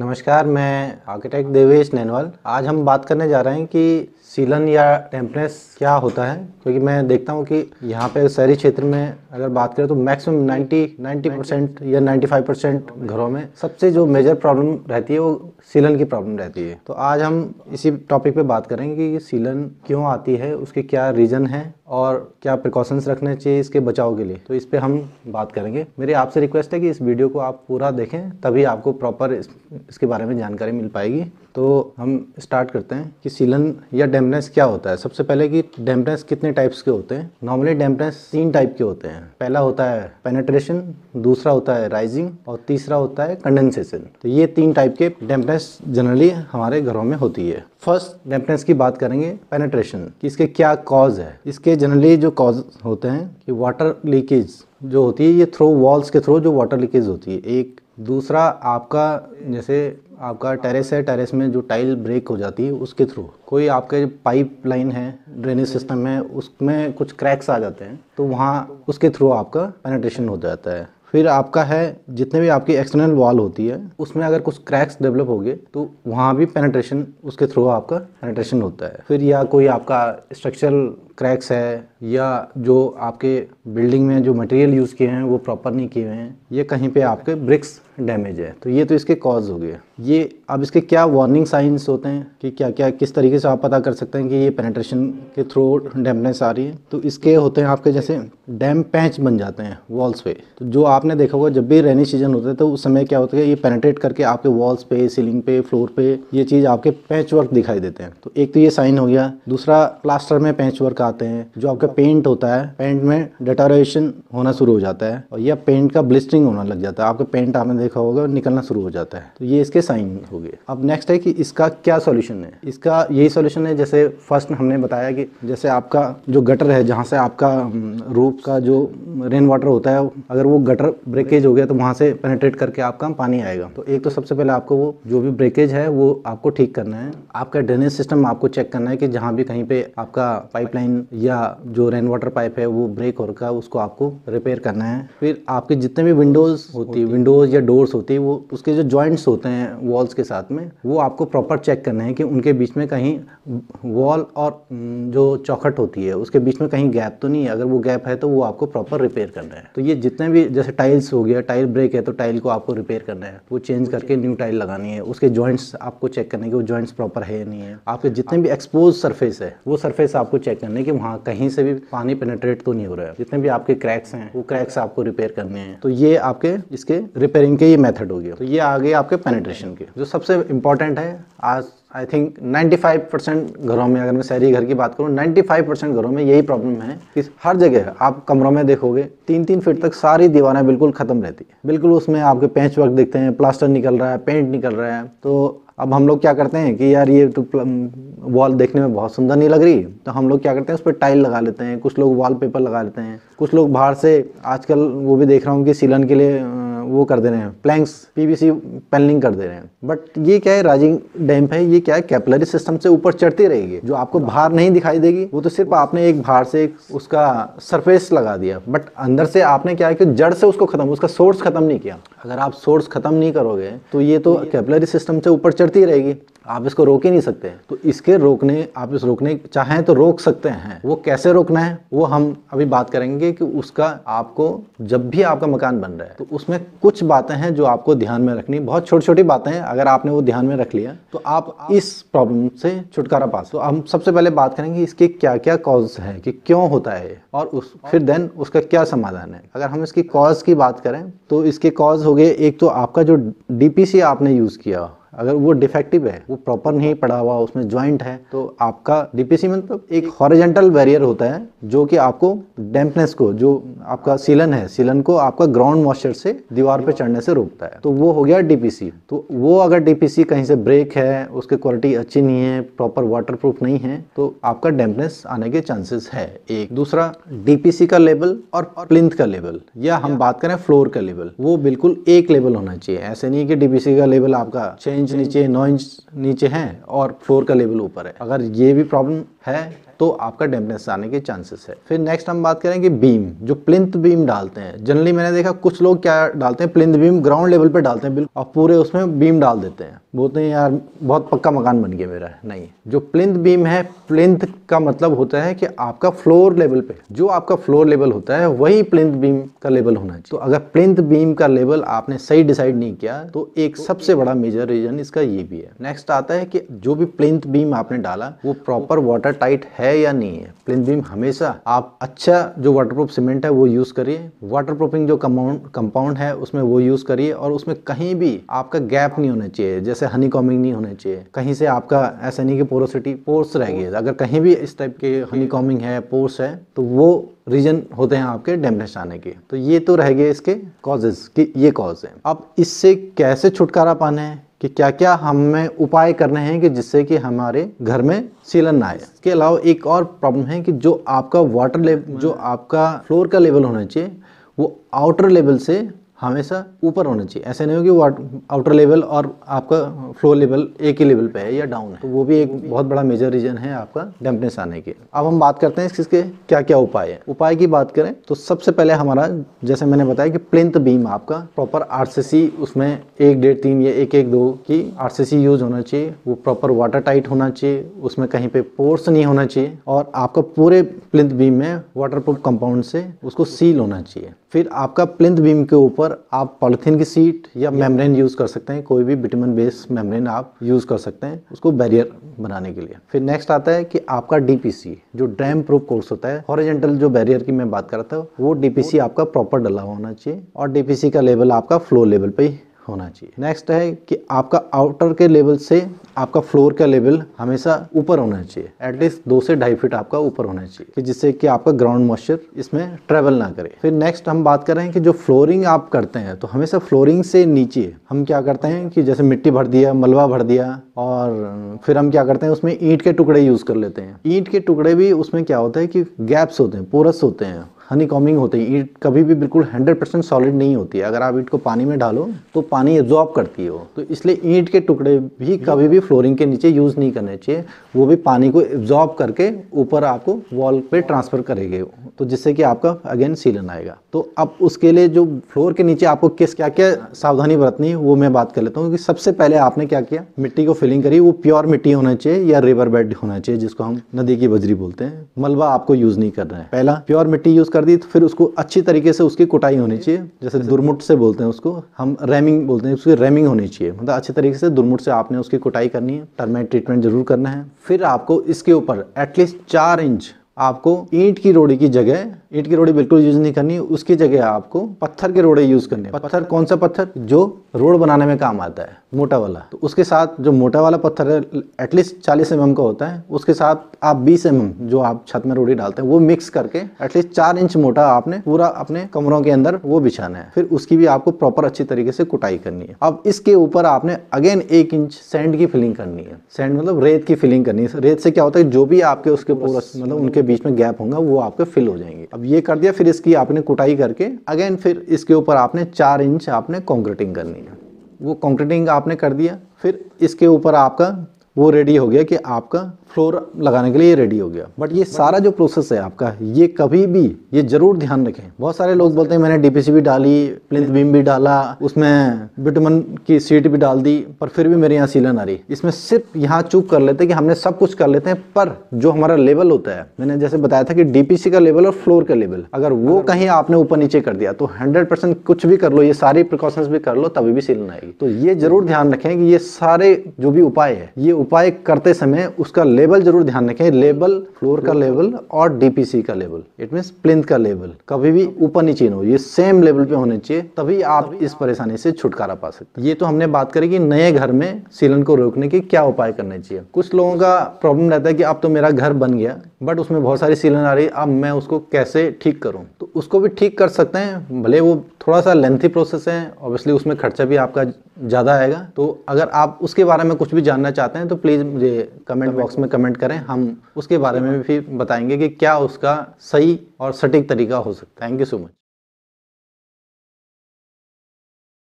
नमस्कार मैं आर्किटेक्ट देवेश नैनवाल आज हम बात करने जा रहे हैं कि सीलन या टेम्पनेस क्या होता है क्योंकि मैं देखता हूँ कि यहाँ पे शहरी क्षेत्र में अगर बात करें तो मैक्सिमम 90 90 परसेंट या 95 परसेंट घरों में सबसे जो मेजर प्रॉब्लम रहती है वो सीलन की प्रॉब्लम रहती है तो आज हम इसी टॉपिक पे बात करेंगे कि सीलन क्यों आती है उसके क्या रीज़न है और क्या प्रिकॉशंस रखने चाहिए इसके बचाव के लिए तो इस पर हम बात करेंगे मेरी आपसे रिक्वेस्ट है कि इस वीडियो को आप पूरा देखें तभी आपको प्रॉपर इस, इसके बारे में जानकारी मिल पाएगी तो हम स्टार्ट करते हैं कि सीलन या डैम्पनेस क्या होता है सबसे पहले कि डैम्पनेस कितने टाइप्स के होते हैं नॉर्मली डैम्पनेस तीन टाइप के होते हैं पहला होता है पेनेट्रेशन दूसरा होता है राइजिंग और तीसरा होता है कंडेंसेशन तो ये तीन टाइप के डैम्पनेस जनरली हमारे घरों में होती है फर्स्ट डैम्पनेस की बात करेंगे पेनेट्रेशन कि इसके क्या कॉज है इसके जनरली जो कॉज होते हैं कि वाटर लीकेज जो होती है ये थ्रो वॉल्स के थ्रो जो वाटर लीकेज होती है एक दूसरा आपका जैसे आपका टेरेस है टेरेस में जो टाइल ब्रेक हो जाती है उसके थ्रू कोई आपके पाइप लाइन है ड्रेनेज सिस्टम है उसमें कुछ क्रैक्स आ जाते हैं तो वहाँ उसके थ्रू आपका पेनेट्रेशन हो जाता है फिर आपका है जितने भी आपकी एक्सटर्नल वॉल होती है उसमें अगर कुछ क्रैक्स डेवलप हो गए तो वहाँ भी पेनेट्रेशन उसके थ्रू आपका पेनेट्रेशन होता है फिर या कोई आपका स्ट्रक्चरल क्रैक्स है या जो आपके बिल्डिंग में जो मटेरियल यूज़ किए हैं वो प्रॉपर नहीं किए हुए हैं ये कहीं पे आपके ब्रिक्स डैमेज है तो ये तो इसके कॉज हो गए ये अब इसके क्या वार्निंग साइंस होते हैं कि क्या क्या किस तरीके से आप पता कर सकते हैं कि ये पेनेट्रेशन के थ्रू डैम्पनेस आ रही है तो इसके होते हैं आपके जैसे डैम पैच बन जाते हैं वॉल्स पे तो जो आपने देखा होगा जब भी रेनी सीजन होता है तो उस समय क्या होता है ये पेनेट्रेट करके आपके वॉल्स पे सीलिंग पे फ्लोर पे ये चीज़ आपके पैच वर्क दिखाई देते हैं तो एक तो ये साइन हो गया दूसरा प्लास्टर में पैच वर्क आते हैं जो आपका पेंट होता है पेंट में डेटोरेशन होना शुरू हो जाता है और यह पेंट का ब्लिस्टिंग होना लग जाता है आपका पेंट आपने देखा होगा निकलना शुरू हो जाता है तो ये इसके साइन हो गए अब नेक्स्ट है कि इसका क्या सोल्यूशन है इसका यही सोल्यूशन है जैसे फर्स्ट हमने बताया कि जैसे आपका जो गटर है जहाँ से आपका रूप हम्म, का जो रेन वाटर होता है अगर वो गटर ब्रेकेज हो गया तो वहाँ से पेनेट्रेट करके आपका पानी आएगा तो एक तो सबसे पहले आपको वो जो भी ब्रेकेज है वो आपको ठीक करना है आपका ड्रेनेज सिस्टम आपको चेक करना है कि जहाँ भी कहीं पे आपका पाइपलाइन या जो रेन वाटर पाइप है वो ब्रेक हो रखा है उसको आपको रिपेयर करना है फिर आपके जितने भी विंडोज़ होती है विंडोज़ या डोर्स होती है वो उसके जो जॉइंट्स होते हैं वॉल्स के साथ में वो आपको प्रॉपर चेक करना है कि उनके बीच में कहीं वॉल और जो चौखट होती है उसके बीच में कहीं गैप तो नहीं है अगर वो गैप है तो वो आपको प्रॉपर रिपेयर करना है तो ये जितने भी जैसे टाइल्स हो गया टाइल ब्रेक है तो टाइल को आपको रिपेयर करना है वो चेंज करके न्यू टाइल लगानी है उसके जॉइंट्स आपको चेक करने के वो जॉइंट्स प्रॉपर है या नहीं है आपके जितने भी एक्सपोज सरफेस है वो सरफेस आपको चेक करने कि वहाँ कहीं से भी पानी पेनेट्रेट तो नहीं हो रहा है जितने भी आपके क्रैक्स हैं वो क्रैक्स आपको रिपेयर करने हैं तो ये आपके इसके रिपेयरिंग के ये मेथड हो गया तो ये आ गए आपके पेनेट्रेशन के जो सबसे इंपॉर्टेंट है आज आई थिंक 95 परसेंट घरों में अगर मैं शहरी घर की बात करूँ 95 परसेंट घरों में यही प्रॉब्लम है कि हर जगह आप कमरों में देखोगे तीन तीन फीट तक सारी दीवारें बिल्कुल ख़त्म रहती है बिल्कुल उसमें आपके पेंच वर्क दिखते हैं प्लास्टर निकल रहा है पेंट निकल रहा है तो अब हम लोग क्या करते हैं कि यार ये तो वॉल देखने में बहुत सुंदर नहीं लग रही तो हम लोग क्या करते हैं उस पर टाइल लगा लेते हैं कुछ लोग वॉलपेपर पेपर लगा लेते हैं कुछ लोग बाहर से आजकल वो भी देख रहा हूँ कि सीलन के लिए वो कर दे रहे हैं प्लैंक्स पीवीसी पैनलिंग कर दे रहे हैं बट ये क्या है राजिंग डैम है ये क्या है कैपलरी सिस्टम से ऊपर चढ़ती रहेगी जो आपको बाहर नहीं दिखाई देगी वो तो सिर्फ आपने एक बाहर से उसका सरफेस लगा दिया बट अंदर से आपने क्या कि जड़ से उसको खत्म उसका सोर्स खत्म नहीं किया अगर आप सोर्स खत्म नहीं करोगे तो ये तो कैपलरी सिस्टम से ऊपर चढ़ती रहेगी आप इसको रोक ही नहीं सकते तो इसके रोकने आप इस रोकने चाहें तो रोक सकते हैं वो कैसे रोकना है वो हम अभी बात करेंगे कि उसका आपको जब भी आपका मकान बन रहा है तो उसमें कुछ बातें हैं जो आपको ध्यान में रखनी बहुत छोटी छोटी बातें हैं अगर आपने वो ध्यान में रख लिया तो आप इस प्रॉब्लम से छुटकारा पा सकते तो हम सबसे पहले बात करेंगे इसके क्या क्या कॉज है कि क्यों होता है और उस फिर देन उसका क्या समाधान है अगर हम इसकी कॉज की बात करें तो इसके कॉज हो गए एक तो आपका जो डी आपने यूज़ किया अगर वो डिफेक्टिव है वो प्रॉपर नहीं पड़ा हुआ उसमें ज्वाइंट है तो आपका डीपीसी मतलब एक हॉरिजेंटल बैरियर होता है जो कि आपको डैम्पनेस को जो आपका सीलन है सीलन को आपका ग्राउंड मॉइस्चर से दीवार पर चढ़ने से रोकता है तो वो हो गया डीपीसी तो वो अगर डीपीसी कहीं से ब्रेक है उसकी क्वालिटी अच्छी नहीं है प्रॉपर वाटर नहीं है तो आपका डैम्पनेस आने के चांसेस है एक दूसरा डीपीसी का लेवल और प्लिंथ का लेवल या हम बात करें फ्लोर का लेवल वो बिल्कुल एक लेवल होना चाहिए ऐसे नहीं कि डीपीसी का लेवल आपका चेंज इंच नीचे नौ इंच नीचे हैं और फ्लोर का लेवल ऊपर है अगर ये भी प्रॉब्लम है तो आपका डेम्पनेस आने के चांसेस है फिर नेक्स्ट हम बात करेंगे बीम जो प्लिंथ बीम डालते हैं जनरली मैंने देखा कुछ लोग क्या डालते हैं प्लिंथ बीम ग्राउंड लेवल पर डालते हैं बिल्कुल और पूरे उसमें बीम डाल देते हैं बोलते हैं यार बहुत पक्का मकान बन गया मेरा नहीं जो प्लिंथ बीम है प्लिंथ का मतलब होता है कि आपका फ्लोर लेवल पे जो आपका फ्लोर लेवल होता है वही प्लिंथ बीम का लेवल होना चाहिए तो अगर प्लिंथ बीम का लेवल आपने सही डिसाइड नहीं किया तो एक सबसे बड़ा मेजर रीजन इसका ये भी है नेक्स्ट आता है कि जो भी प्लिंथ बीम आपने डाला वो प्रॉपर वाटर टाइट है या नहीं है प्लेन बीम हमेशा आप अच्छा जो वाटरप्रूफ सीमेंट है वो यूज़ करिए वाटरप्रूफिंग जो कम्पाउंड कंपाउंड है उसमें वो यूज़ करिए और उसमें कहीं भी आपका गैप नहीं होना चाहिए जैसे हनी कॉमिंग नहीं होना चाहिए कहीं से आपका ऐसा नहीं कि पोरोसिटी पोर्स रह गई अगर कहीं भी इस टाइप के हनी कॉमिंग है पोर्स है तो वो रीजन होते हैं आपके डैमेज आने के तो ये तो रह गए इसके कॉजेज कि ये कॉज है अब इससे कैसे छुटकारा पाना है कि क्या क्या हमें उपाय करने हैं कि जिससे कि हमारे घर में सीलन ना आए इसके अलावा एक और प्रॉब्लम है कि जो आपका वाटर लेवल जो आपका फ्लोर का लेवल होना चाहिए वो आउटर लेवल से हमेशा ऊपर होना चाहिए ऐसे नहीं हो कि आउटर लेवल और आपका फ्लोर लेवल एक ही लेवल पे है या डाउन है तो वो भी एक बहुत बड़ा मेजर रीजन है आपका डैम्पनेस आने की अब हम बात करते हैं इसके क्या क्या उपाय है उपाय की बात करें तो सबसे पहले हमारा जैसे मैंने बताया कि प्लिंथ बीम आपका प्रॉपर आर उसमें एक डेढ़ तीन या एक एक दो की आर यूज होना चाहिए वो प्रॉपर वाटर टाइट होना चाहिए उसमें कहीं पे पोर्स नहीं होना चाहिए और आपका पूरे प्लिंथ बीम में वाटर कंपाउंड से उसको सील होना चाहिए फिर आपका प्लिंथ बीम के ऊपर आप पॉलिथीन की सीट या मेम्ब्रेन यूज़ कर सकते हैं कोई भी विटामिन बेस मेम्ब्रेन आप यूज़ कर सकते हैं उसको बैरियर बनाने के लिए फिर नेक्स्ट आता है कि आपका डीपीसी जो ड्रैम प्रूफ कोर्स होता है हॉरिजेंटल जो बैरियर की मैं बात करता हूँ वो डीपीसी आपका प्रॉपर डला होना चाहिए और डीपीसी का लेवल आपका फ्लो लेवल पे होना चाहिए नेक्स्ट है कि आपका आउटर के लेवल से आपका फ्लोर का लेवल हमेशा ऊपर होना चाहिए एटलीस्ट दो से ढाई फीट आपका ऊपर होना चाहिए कि जिससे कि आपका ग्राउंड मॉइस्चर इसमें ट्रेवल ना करे फिर नेक्स्ट हम बात कर रहे हैं कि जो फ्लोरिंग आप करते हैं तो हमेशा फ्लोरिंग से नीचे हम क्या करते हैं कि जैसे मिट्टी भर दिया मलबा भर दिया और फिर हम क्या करते हैं उसमें ईंट के टुकड़े यूज़ कर लेते हैं ईंट के टुकड़े भी उसमें क्या होता है कि गैप्स होते हैं पोरस होते हैं हनी कॉमिंग होती है ईट कभी भी बिल्कुल 100 परसेंट सॉलिड नहीं होती है अगर आप ईट को पानी में डालो तो पानी एब्जॉर्ब करती है तो इसलिए ईट के टुकड़े भी कभी भी फ्लोरिंग के नीचे यूज़ नहीं करने चाहिए वो भी पानी को एब्जॉर्ब करके ऊपर आपको वॉल पे ट्रांसफ़र करेंगे तो जिससे कि आपका अगेन सीलन आएगा तो अब उसके लिए जो फ्लोर के नीचे आपको किस क्या क्या सावधानी बरतनी है वो मैं बात कर लेता हूँ क्योंकि सबसे पहले आपने क्या किया मिट्टी को फिलिंग करी वो प्योर मिट्टी होना चाहिए या रिवर बेड होना चाहिए जिसको हम नदी की बजरी बोलते हैं मलबा आपको यूज़ नहीं कर रहे हैं पहला प्योर मिट्टी यूज़ कर दी तो फिर उसको अच्छी तरीके से उसकी कुटाई होनी चाहिए जैसे दुरमुट से बोलते हैं उसको हम रैमिंग बोलते हैं उसकी रैमिंग होनी चाहिए मतलब अच्छे तरीके से दुरमुट से आपने उसकी कुटाई करनी है टर्माइट ट्रीटमेंट जरूर करना है फिर आपको इसके ऊपर एटलीस्ट चार इंच आपको ईंट की रोड़ी की जगह ईट की रोड़ी बिल्कुल यूज़ नहीं करनी उसकी जगह आपको पत्थर के रोड़े यूज़ करने पत्थर कौन सा पत्थर जो रोड बनाने में काम आता है मोटा वाला तो उसके साथ जो मोटा वाला पत्थर है एटलीस्ट चालीस एम mm का होता है उसके साथ आप बीस एम mm, जो आप छत में रोड़ी डालते हैं वो मिक्स करके एटलीस्ट चार इंच मोटा आपने पूरा अपने कमरों के अंदर वो बिछाना है फिर उसकी भी आपको प्रॉपर अच्छी तरीके से कुटाई करनी है अब इसके ऊपर आपने अगेन एक इंच सैंड की फिलिंग करनी है सैंड मतलब रेत की फिलिंग करनी है रेत से क्या होता है जो भी आपके उसके मतलब उनके बीच में गैप होंगे वो आपके फिल हो जाएंगे अब ये कर दिया फिर इसकी आपने कुटाई करके अगेन फिर इसके ऊपर आपने चार इंच आपने कॉन्क्रीटिंग करनी है वो कॉन्क्रीटिंग आपने कर दिया फिर इसके ऊपर आपका वो रेडी हो गया कि आपका फ्लोर लगाने के लिए रेडी हो गया बट ये सारा जो प्रोसेस है आपका ये कभी भी ये जरूर ध्यान रखें बहुत सारे लोग बोलते हैं मैंने डीपीसी भी डाली प्लिंथ बीम भी डाला उसमें बिटमन की सीट भी डाल दी पर फिर भी मेरे यहाँ सीलन आ रही इसमें सिर्फ यहाँ चुप कर लेते हैं कि हमने सब कुछ कर लेते हैं पर जो हमारा लेवल होता है मैंने जैसे बताया था कि डीपीसी का लेवल और फ्लोर का लेवल अगर वो कहीं आपने ऊपर नीचे कर दिया तो हंड्रेड कुछ भी कर लो ये सारी प्रिकॉशंस भी कर लो तभी भी सीलन आएगी तो ये जरूर ध्यान रखें कि ये सारे जो भी उपाय है ये उपाय करते समय उसका लेबल जरूर ध्यान रखें लेबल फ्लोर का लेबल और डीपीसी का लेबल इट मीन प्लिंथ का लेबल कभी भी ऊपर नीचे न हो ये सेम लेवल पे होने चाहिए तभी आप तभी इस परेशानी से छुटकारा पा सकते ये तो हमने बात करी कि नए घर में सीलन को रोकने के क्या उपाय करने चाहिए कुछ लोगों का प्रॉब्लम रहता है कि अब तो मेरा घर बन गया बट उसमें बहुत सारी सीलन आ रही है अब मैं उसको कैसे ठीक करूँ तो उसको भी ठीक कर सकते हैं भले वो थोड़ा सा लेंथी प्रोसेस है ऑब्वियसली उसमें खर्चा भी आपका ज़्यादा आएगा तो अगर आप उसके बारे में कुछ भी जानना चाहते हैं तो प्लीज़ मुझे कमेंट बॉक्स में कमेंट करें हम उसके बारे में भी बताएंगे कि क्या उसका सही और सटीक तरीका हो सकता है थैंक यू सो मच